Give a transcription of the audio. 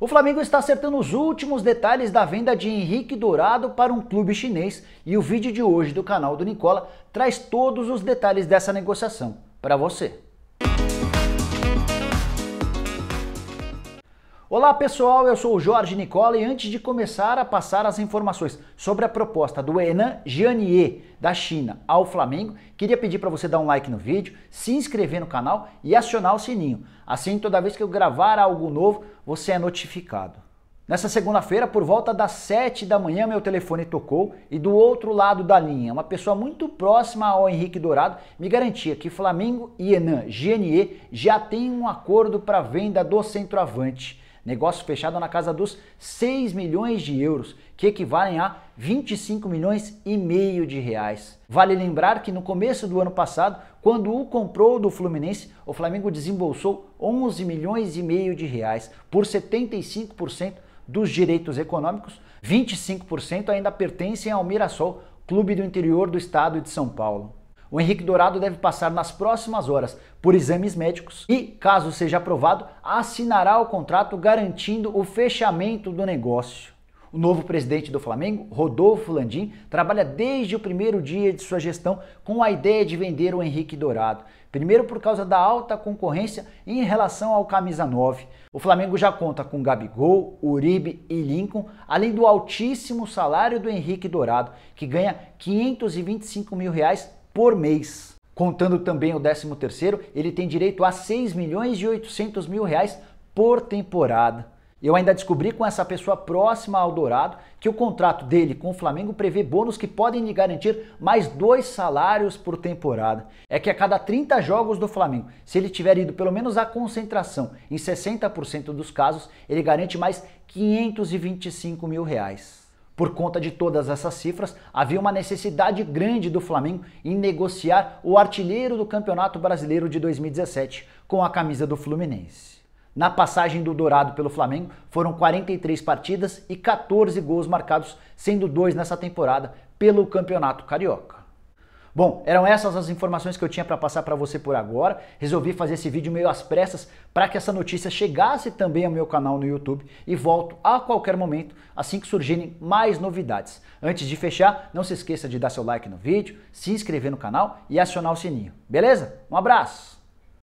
O Flamengo está acertando os últimos detalhes da venda de Henrique Dourado para um clube chinês e o vídeo de hoje do canal do Nicola traz todos os detalhes dessa negociação para você. Olá pessoal, eu sou o Jorge Nicola e antes de começar a passar as informações sobre a proposta do Enan Janier da China ao Flamengo, queria pedir para você dar um like no vídeo, se inscrever no canal e acionar o sininho. Assim, toda vez que eu gravar algo novo, você é notificado. Nessa segunda-feira, por volta das 7 da manhã, meu telefone tocou e do outro lado da linha, uma pessoa muito próxima ao Henrique Dourado me garantia que Flamengo e Enan Janier já têm um acordo para venda do centroavante. Negócio fechado na casa dos 6 milhões de euros, que equivalem a 25 milhões e meio de reais. Vale lembrar que no começo do ano passado, quando o comprou do Fluminense, o Flamengo desembolsou 11 milhões e meio de reais por 75% dos direitos econômicos, 25% ainda pertencem ao Mirassol, clube do interior do estado de São Paulo. O Henrique Dourado deve passar nas próximas horas por exames médicos e, caso seja aprovado, assinará o contrato garantindo o fechamento do negócio. O novo presidente do Flamengo, Rodolfo Landim, trabalha desde o primeiro dia de sua gestão com a ideia de vender o Henrique Dourado. Primeiro por causa da alta concorrência em relação ao camisa 9. O Flamengo já conta com Gabigol, Uribe e Lincoln, além do altíssimo salário do Henrique Dourado, que ganha 525 mil reais por mês. Contando também o 13 terceiro, ele tem direito a 6 milhões e 800 mil reais por temporada. Eu ainda descobri com essa pessoa próxima ao Dourado que o contrato dele com o Flamengo prevê bônus que podem lhe garantir mais dois salários por temporada. É que a cada 30 jogos do Flamengo, se ele tiver ido pelo menos à concentração em 60% dos casos, ele garante mais 525 mil reais. Por conta de todas essas cifras, havia uma necessidade grande do Flamengo em negociar o artilheiro do Campeonato Brasileiro de 2017 com a camisa do Fluminense. Na passagem do Dourado pelo Flamengo, foram 43 partidas e 14 gols marcados, sendo dois nessa temporada pelo Campeonato Carioca. Bom, eram essas as informações que eu tinha para passar para você por agora. Resolvi fazer esse vídeo meio às pressas para que essa notícia chegasse também ao meu canal no YouTube e volto a qualquer momento assim que surgirem mais novidades. Antes de fechar, não se esqueça de dar seu like no vídeo, se inscrever no canal e acionar o sininho. Beleza? Um abraço!